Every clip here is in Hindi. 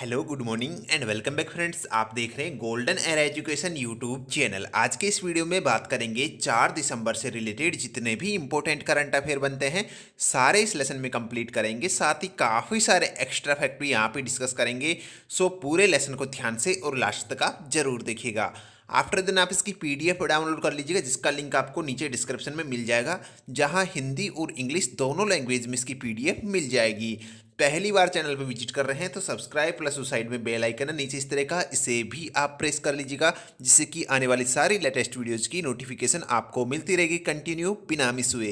hello good morning and welcome back friends आप देख रहे हैं golden air education YouTube channel आज के इस वीडियो में बात करेंगे चार दिसंबर से रिलेटेड जितने भी इंपॉर्टेंट करंट अफेयर बनते हैं सारे इस लेसन में कंप्लीट करेंगे साथ ही काफ़ी सारे एक्स्ट्रा फैक्ट भी यहाँ पर डिस्कस करेंगे सो पूरे लेसन को ध्यान से और लास्ट तक आप जरूर देखिएगा आफ्टर दिन आप इसकी पी डाउनलोड कर लीजिएगा जिसका लिंक आपको नीचे डिस्क्रिप्शन में मिल जाएगा जहाँ हिंदी और इंग्लिश दोनों लैंग्वेज में इसकी पी मिल जाएगी पहली बार चैनल पर विजिट कर रहे हैं तो सब्सक्राइब प्लस उस साइड में बेल आइकन है नीचे इस तरह का इसे भी आप प्रेस कर लीजिएगा जिससे कि आने वाली सारी लेटेस्ट वीडियोज़ की नोटिफिकेशन आपको मिलती रहेगी कंटिन्यू बिना मिस हुए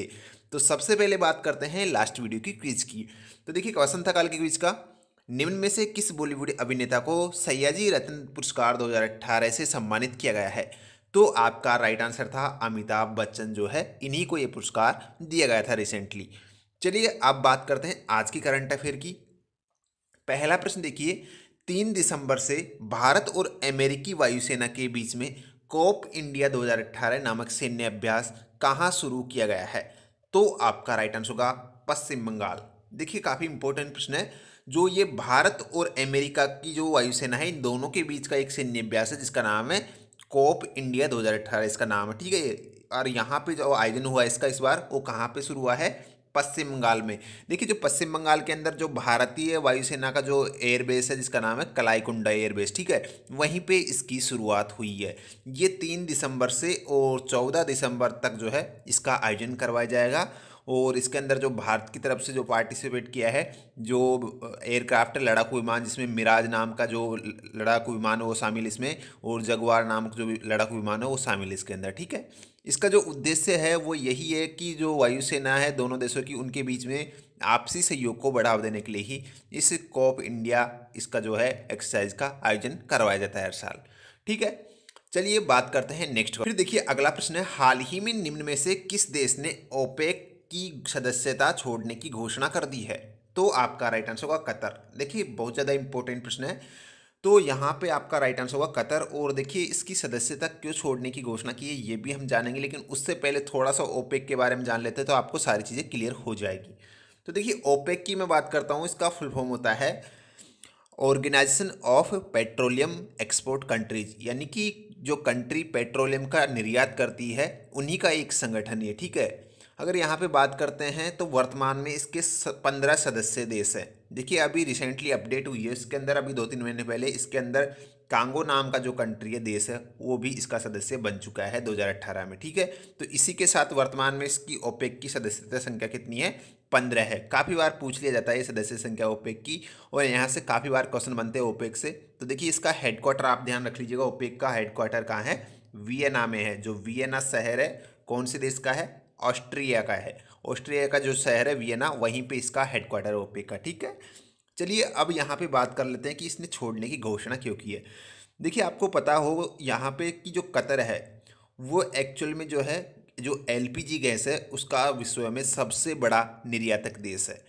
तो सबसे पहले बात करते हैं लास्ट वीडियो की क्विज की तो देखिए क्वेश्चन था काल की क्विज का निम्न में से किस बॉलीवुड अभिनेता को सयाजी रतन पुरस्कार 2018 से सम्मानित किया गया है तो आपका राइट आंसर था अमिताभ बच्चन जो है इन्हीं को ये पुरस्कार दिया गया था रिसेंटली चलिए अब बात करते हैं आज की करंट अफेयर की पहला प्रश्न देखिए तीन दिसंबर से भारत और अमेरिकी वायुसेना के बीच में कोप इंडिया 2018 नामक सैन्य अभ्यास कहाँ शुरू किया गया है तो आपका राइट आंसर होगा पश्चिम बंगाल देखिए काफ़ी इंपॉर्टेंट प्रश्न है जो ये भारत और अमेरिका की जो वायुसेना है इन दोनों के बीच का एक सैन्य अभ्यास है जिसका नाम है कोप इंडिया 2018 इसका नाम है ठीक है और यहाँ पे जो आयोजन हुआ इसका इस बार वो कहाँ पे शुरू हुआ है पश्चिम बंगाल में देखिए जो पश्चिम बंगाल के अंदर जो भारतीय वायुसेना का जो एयरबेस है जिसका नाम है कलाईकुंडा एयरबेस ठीक है वहीं पे इसकी शुरुआत हुई है ये तीन दिसंबर से और चौदह दिसंबर तक जो है इसका आयोजन करवाया जाएगा और इसके अंदर जो भारत की तरफ से जो पार्टिसिपेट किया है जो एयरक्राफ्ट लड़ाकू विमान जिसमें मिराज नाम का जो लड़ाकू विमान है वो शामिल इसमें और जगवार नाम का जो लड़ाकू विमान है वो शामिल इसके अंदर ठीक है इसका जो उद्देश्य है वो यही है कि जो वायुसेना है दोनों देशों की उनके बीच में आपसी सहयोग को बढ़ावा देने के लिए ही इस कॉप इंडिया इसका जो है एक्सरसाइज का आयोजन करवाया जाता है हर साल ठीक है चलिए बात करते हैं नेक्स्ट फिर देखिए अगला प्रश्न है हाल ही में निम्न में से किस देश ने ओपेक की सदस्यता छोड़ने की घोषणा कर दी है तो आपका राइट आंसर होगा कतर देखिए बहुत ज़्यादा इंपॉर्टेंट प्रश्न है तो यहाँ पे आपका राइट आंसर होगा कतर और देखिए इसकी सदस्यता क्यों छोड़ने की घोषणा की है ये भी हम जानेंगे लेकिन उससे पहले थोड़ा सा ओपेक के बारे में जान लेते हैं तो आपको सारी चीज़ें क्लियर हो जाएगी तो देखिए ओपेक की मैं बात करता हूँ इसका फुल फॉर्म होता है organisation of petroleum export countries यानी कि जो कंट्री पेट्रोलियम का निर्यात करती है उन्हीं का एक संगठन है ठीक है अगर यहाँ पे बात करते हैं तो वर्तमान में इसके पंद्रह सदस्य देश हैं देखिए अभी रिसेंटली अपडेट हुई है इसके अंदर अभी दो तीन महीने पहले इसके अंदर कांगो नाम का जो कंट्री है देश है वो भी इसका सदस्य बन चुका है 2018 में ठीक है तो इसी के साथ वर्तमान में इसकी ओपेक की सदस्यता संख्या कितनी है पंद्रह है काफ़ी बार पूछ लिया जाता है ये सदस्य संख्या ओपेक की और यहाँ से काफ़ी बार क्वेश्चन बनते हैं ओपेक से तो देखिए इसका हेडक्वार्टर आप ध्यान रख लीजिएगा ओपेक का हेडक्वार्टर कहाँ है वियना में है जो वियना शहर है कौन से देश का है ऑस्ट्रिया का है ऑस्ट्रिया का जो शहर है वियना वहीं पे इसका हेडक्वार्टर ओपे का ठीक है चलिए अब यहाँ पे बात कर लेते हैं कि इसने छोड़ने की घोषणा क्यों की है देखिए आपको पता हो यहाँ पे कि जो कतर है वो एक्चुअल में जो है जो एलपीजी गैस है उसका विश्व में सबसे बड़ा निर्यातक देश है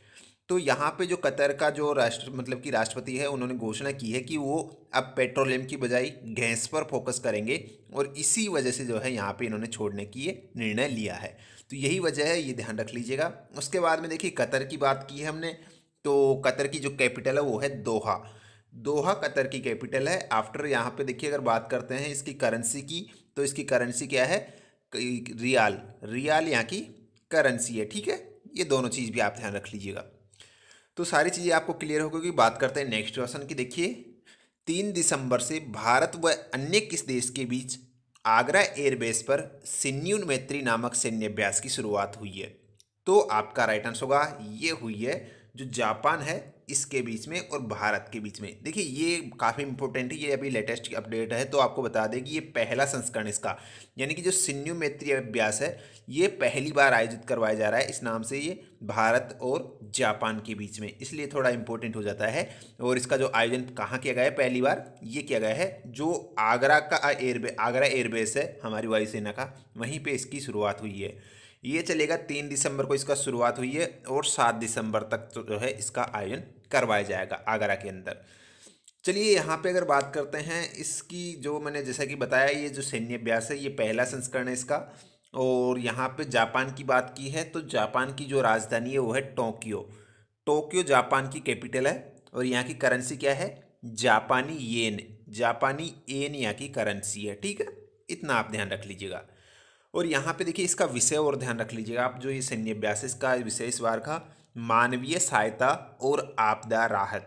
तो यहाँ पे जो कतर का जो राष्ट्र मतलब कि राष्ट्रपति है उन्होंने घोषणा की है कि वो अब पेट्रोलियम की बजाय गैस पर फोकस करेंगे और इसी वजह से जो है यहाँ पे इन्होंने छोड़ने की ये निर्णय लिया है तो यही वजह है ये ध्यान रख लीजिएगा उसके बाद में देखिए कतर की बात की है हमने तो कतर की जो कैपिटल है वो है दोहा दोहा कतर की कैपिटल है आफ्टर यहाँ पे देखिए अगर बात करते हैं इसकी करेंसी की तो इसकी करेंसी क्या है रियाल रियाल यहाँ की करेंसी है ठीक है ये दोनों चीज़ भी आप ध्यान रख लीजिएगा तो सारी चीज़ें आपको क्लियर हो गई बात करते हैं नेक्स्ट क्वेश्चन की देखिए तीन दिसंबर से भारत व अन्य किस देश के बीच आगरा एयरबेस पर सिन्यून मैत्री नामक सैन्य अभ्यास की शुरुआत हुई है तो आपका राइट आंसर होगा ये हुई है जो जापान है इसके बीच में और भारत के बीच में देखिए ये काफ़ी इंपॉर्टेंट है ये अभी लेटेस्ट अपडेट है तो आपको बता दें कि ये पहला संस्करण इसका यानी कि जो सिन्यू मैत्री अभ्यास है ये पहली बार आयोजित करवाया जा रहा है इस नाम से ये भारत और जापान के बीच में इसलिए थोड़ा इंपॉर्टेंट हो जाता है और इसका जो आयोजन कहाँ किया गया है पहली बार ये किया गया है जो आगरा का एयरबे आगरा एयरबेस है हमारी वायुसेना का वहीं पर इसकी शुरुआत हुई है ये चलेगा तीन दिसंबर को इसका शुरुआत हुई है और सात दिसंबर तक तो जो है इसका आयोजन करवाया जाएगा आगरा के अंदर चलिए यहाँ पे अगर बात करते हैं इसकी जो मैंने जैसा कि बताया ये जो सैन्य अभ्यास है ये पहला संस्करण है इसका और यहाँ पे जापान की बात की है तो जापान की जो राजधानी है वो है टोक्यो टोक्यो जापान की कैपिटल है और यहाँ की करेंसी क्या है जापानी येन जापानी येन यहाँ की करेंसी है ठीक है इतना आप ध्यान रख लीजिएगा और यहाँ पे देखिए इसका विषय और ध्यान रख लीजिएगा आप जो ये सैन्य अभ्यास का विषय इस बार का मानवीय सहायता और आपदा राहत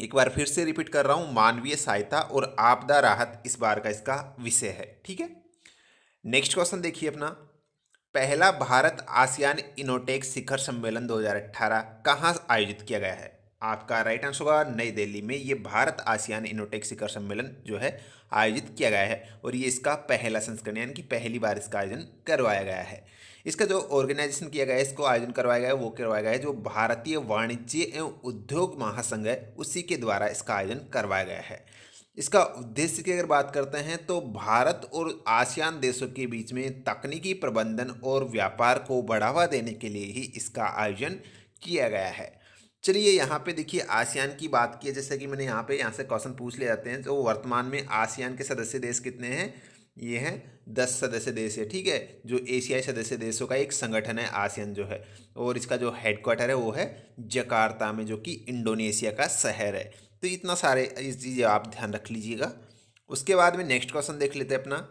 एक बार फिर से रिपीट कर रहा हूँ मानवीय सहायता और आपदा राहत इस बार का इसका विषय है ठीक है नेक्स्ट क्वेश्चन देखिए अपना पहला भारत आसियान इनोटेक शिखर सम्मेलन 2018 हज़ार कहाँ आयोजित किया गया है आपका राइट आंसर होगा नई दिल्ली में ये भारत आसियान इनोटेक शिखर सम्मेलन जो है आयोजित किया गया है और ये इसका पहला संस्करण यानी कि पहली बार इसका आयोजन करवाया गया है इसका जो ऑर्गेनाइजेशन किया गया है इसको आयोजन करवाया गया है वो करवाया गया है जो भारतीय वाणिज्य एवं उद्योग महासंघ है उसी के द्वारा इसका आयोजन करवाया गया है इसका उद्देश्य की अगर बात करते हैं तो भारत और आसियान देशों के बीच में तकनीकी प्रबंधन और व्यापार को बढ़ावा देने के लिए ही इसका आयोजन किया गया है चलिए यहाँ पे देखिए आसियान की बात की है जैसे कि मैंने यहाँ पे यहाँ से क्वेश्चन पूछ ले जाते हैं तो वर्तमान में आसियान के सदस्य देश कितने हैं ये हैं दस सदस्य देश है ठीक है जो एशियाई सदस्य देशों का एक संगठन है आसियान जो है और इसका जो हेडक्वार्टर है वो है जकार्ता में जो कि इंडोनेशिया का शहर है तो इतना सारे इस चीज़ें आप ध्यान रख लीजिएगा उसके बाद में नेक्स्ट क्वेश्चन देख लेते हैं अपना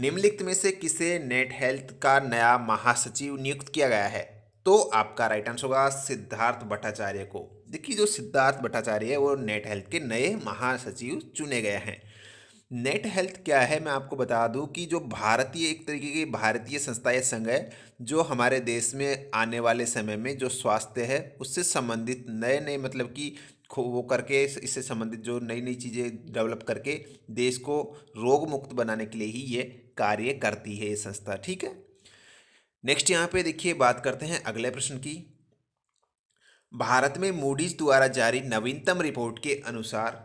निम्नलिखित में से किसे नेट हेल्थ का नया महासचिव नियुक्त किया गया है तो आपका राइट आंसर होगा सिद्धार्थ भट्टाचार्य को देखिए जो सिद्धार्थ भट्टाचार्य है वो नेट हेल्थ के नए महासचिव चुने गए हैं नेट हेल्थ क्या है मैं आपको बता दूं कि जो भारतीय एक तरीके की भारतीय संस्था या संघ है जो हमारे देश में आने वाले समय में जो स्वास्थ्य है उससे संबंधित नए नए मतलब कि वो करके इससे संबंधित जो नई नई चीज़ें डेवलप करके देश को रोग मुक्त बनाने के लिए ही ये कार्य करती है ये संस्था ठीक है नेक्स्ट यहाँ पे देखिए बात करते हैं अगले प्रश्न की भारत में मूडीज द्वारा जारी नवीनतम रिपोर्ट के अनुसार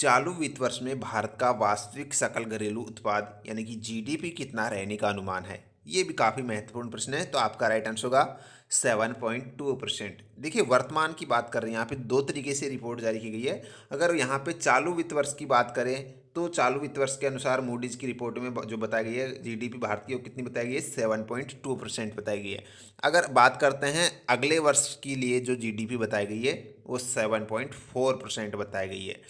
चालू वित्त वर्ष में भारत का वास्तविक सकल घरेलू उत्पाद यानी कि जीडीपी कितना रहने का अनुमान है ये भी काफ़ी महत्वपूर्ण प्रश्न है तो आपका राइट आंसर होगा सेवन पॉइंट टू परसेंट देखिए वर्तमान की बात कर रहे हैं यहाँ पे दो तरीके से रिपोर्ट जारी की गई है अगर यहाँ पे चालू वित्त वर्ष की बात करें तो चालू वित्त वर्ष के अनुसार मूडीज की रिपोर्ट में जो बताई गई है जीडीपी भारतीय को कितनी बताई गई है सेवन पॉइंट टू परसेंट बताई गई है अगर बात करते हैं अगले वर्ष के लिए जो जीडीपी बताई गई है वो सेवन पॉइंट फोर परसेंट बताई गई है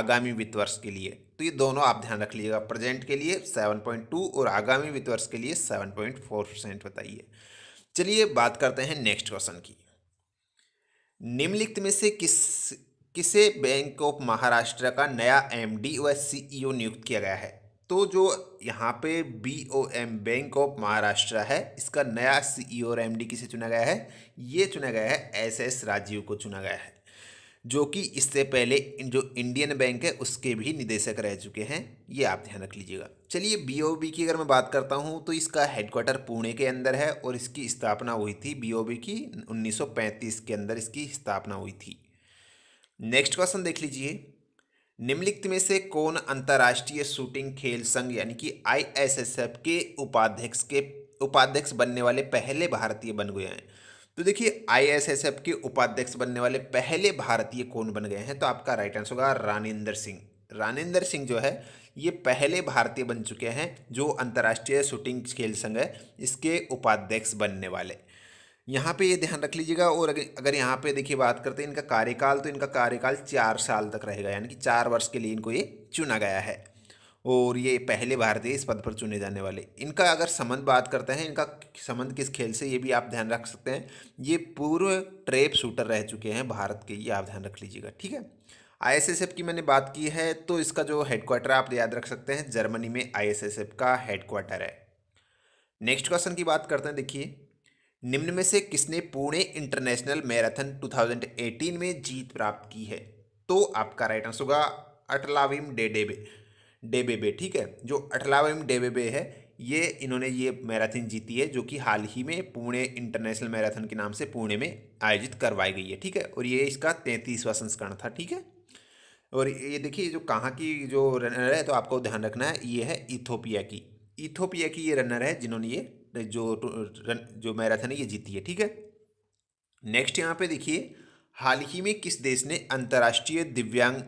आगामी वित्त वर्ष के लिए तो ये दोनों आप ध्यान रख लीजिएगा प्रेजेंट के लिए सेवन पॉइंट टू और आगामी वित्त वर्ष के लिए सेवन पॉइंट फोर परसेंट बताइए चलिए बात करते हैं नेक्स्ट क्वेश्चन की निम्नलिखित में से किस किसे बैंक ऑफ महाराष्ट्र का नया एमडी व सीईओ e नियुक्त किया गया है तो जो यहाँ पे बीओएम बैंक ऑफ महाराष्ट्र है इसका नया सीईओ e और एमडी किसे चुना गया है ये चुना गया है एस एस राजीव को चुना गया है जो कि इससे पहले जो इंडियन बैंक है उसके भी निदेशक रह चुके हैं ये आप ध्यान रख लीजिएगा चलिए बीओबी की अगर मैं बात करता हूँ तो इसका हेडक्वार्टर पुणे के अंदर है और इसकी स्थापना हुई थी बीओबी की 1935 के अंदर इसकी स्थापना हुई थी नेक्स्ट क्वेश्चन देख लीजिए निम्नलिखित में से कौन अंतर्राष्ट्रीय शूटिंग खेल संघ यानी कि आईएसएसएफ के उपाध्यक्ष के उपाध्यक्ष बनने वाले पहले भारतीय बन गए हैं तो देखिए आईएसएसएफ के उपाध्यक्ष बनने वाले पहले भारतीय कौन बन गए हैं तो आपका राइट आंसर होगा रानिंदर सिंह रानिंदर सिंह जो है ये पहले भारतीय बन चुके हैं जो अंतर्राष्ट्रीय शूटिंग खेल संघ है इसके उपाध्यक्ष बनने वाले यहाँ पे ये ध्यान रख लीजिएगा और अगर यहाँ पे देखिए बात करते हैं इनका कार्यकाल तो इनका कार्यकाल चार साल तक रहेगा यानी कि चार वर्ष के लिए इनको ये चुना गया है और ये पहले भारतीय इस पद पर चुने जाने वाले इनका अगर संबंध बात करते हैं इनका संबंध किस खेल से ये भी आप ध्यान रख सकते हैं ये पूर्व ट्रेप शूटर रह चुके हैं भारत के ये आप ध्यान रख लीजिएगा ठीक है आईएसएसएफ की मैंने बात की है तो इसका जो हेडक्वार्टर आप याद रख सकते हैं जर्मनी में आईएसएसएफ का हेडक्वार्टर है नेक्स्ट क्वेश्चन की बात करते हैं देखिए निम्न में से किसने पुणे इंटरनेशनल मैराथन 2018 में जीत प्राप्त की है तो आपका राइट आंसर होगा अटलाविम डेडेबे डेबेबे ठीक है जो अटलाविम डेबेबे है ये इन्होंने ये मैराथन जीती है जो कि हाल ही में पुणे इंटरनेशनल मैराथन के नाम से पुणे में आयोजित करवाई गई है ठीक है और ये इसका तैंतीसवां संस्करण था ठीक है और ये देखिए जो कहाँ की जो रनर है तो आपको ध्यान रखना है ये है इथोपिया की इथोपिया की ये रनर है जिन्होंने ये जो रन जो मैराथन है ये जीती है ठीक है नेक्स्ट यहाँ पे देखिए हाल ही में किस देश ने अंतर्राष्ट्रीय दिव्यांग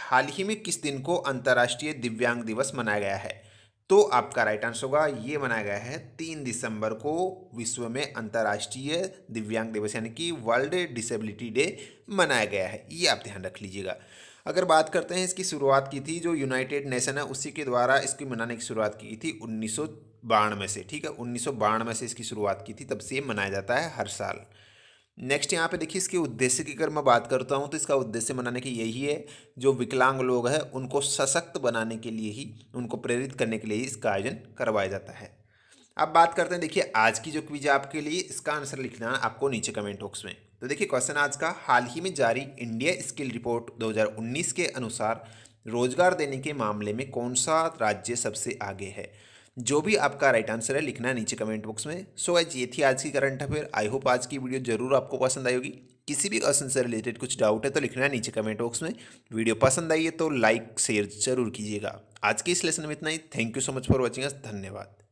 हाल ही में किस दिन को अंतर्राष्ट्रीय दिव्यांग दिवस मनाया गया है तो आपका राइट आंसर होगा ये मनाया गया है तीन दिसंबर को विश्व में अंतर्राष्ट्रीय दिव्यांग दिवस यानी कि वर्ल्ड डिसेबिलिटी डे मनाया गया है ये आप ध्यान रख लीजिएगा अगर बात करते हैं इसकी शुरुआत की थी जो यूनाइटेड नेशन है उसी के द्वारा इसकी मनाने की शुरुआत की थी उन्नीस बानवे से ठीक है उन्नीस में से इसकी शुरुआत की थी तब से मनाया जाता है हर साल नेक्स्ट यहाँ पे देखिए इसके उद्देश्य की अगर मैं बात करता हूँ तो इसका उद्देश्य मनाने की यही है जो विकलांग लोग हैं उनको सशक्त बनाने के लिए ही उनको प्रेरित करने के लिए ही इसका आयोजन करवाया जाता है अब बात करते हैं देखिए आज की जो क्विज आपके लिए इसका आंसर लिखना आपको नीचे कमेंट बॉक्स में तो देखिए क्वेश्चन आज का हाल ही में जारी इंडिया स्किल रिपोर्ट दो के अनुसार रोजगार देने के मामले में कौन सा राज्य सबसे आगे है जो भी आपका राइट आंसर है लिखना नीचे कमेंट बॉक्स में सो so, गाइज ये थी आज की करंट अफेयर आई होप आज की वीडियो जरूर आपको पसंद आई होगी किसी भी क्वेश्चन से रिलेटेड कुछ डाउट है तो लिखना नीचे कमेंट बॉक्स में वीडियो पसंद आई है तो लाइक शेयर जरूर कीजिएगा आज के इस लेसन में इतना ही thank you so much for watching धन्यवाद